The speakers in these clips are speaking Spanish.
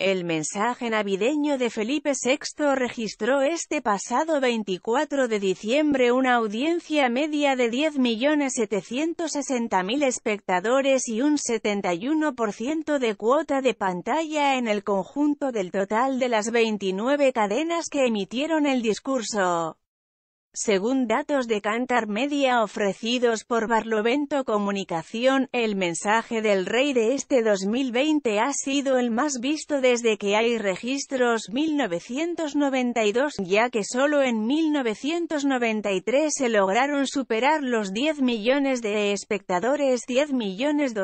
El mensaje navideño de Felipe VI registró este pasado 24 de diciembre una audiencia media de 10.760.000 espectadores y un 71% de cuota de pantalla en el conjunto del total de las 29 cadenas que emitieron el discurso. Según datos de Cantar Media ofrecidos por Barlovento Comunicación, el mensaje del rey de este 2020 ha sido el más visto desde que hay registros 1992, ya que solo en 1993 se lograron superar los 10 millones de espectadores 10 millones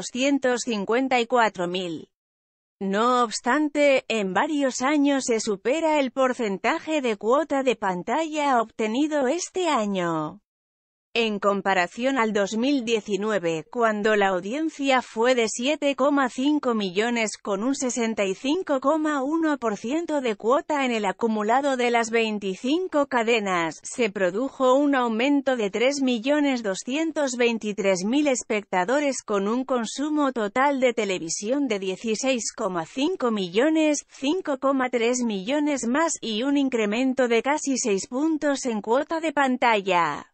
no obstante, en varios años se supera el porcentaje de cuota de pantalla obtenido este año en comparación al 2019, cuando la audiencia fue de 7,5 millones con un 65,1% de cuota en el acumulado de las 25 cadenas, se produjo un aumento de 3.223.000 espectadores con un consumo total de televisión de 16,5 millones, 5,3 millones más y un incremento de casi 6 puntos en cuota de pantalla.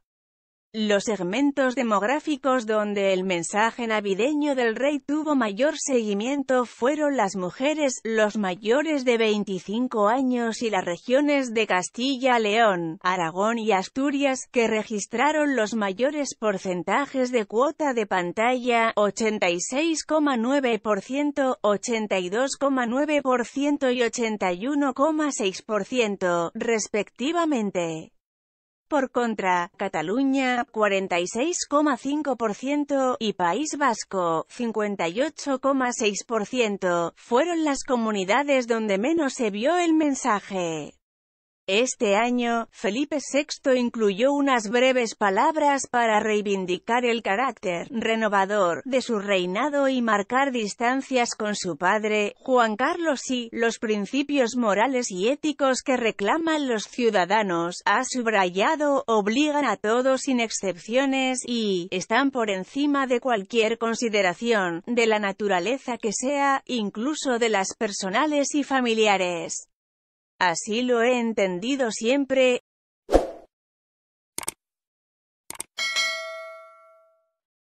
Los segmentos demográficos donde el mensaje navideño del rey tuvo mayor seguimiento fueron las mujeres, los mayores de 25 años y las regiones de Castilla, León, Aragón y Asturias, que registraron los mayores porcentajes de cuota de pantalla, 86,9%, 82,9% y 81,6%, respectivamente. Por contra, Cataluña, 46,5%, y País Vasco, 58,6%, fueron las comunidades donde menos se vio el mensaje. Este año, Felipe VI incluyó unas breves palabras para reivindicar el carácter renovador de su reinado y marcar distancias con su padre, Juan Carlos y los principios morales y éticos que reclaman los ciudadanos, ha subrayado, obligan a todos sin excepciones y están por encima de cualquier consideración, de la naturaleza que sea, incluso de las personales y familiares. Así lo he entendido siempre,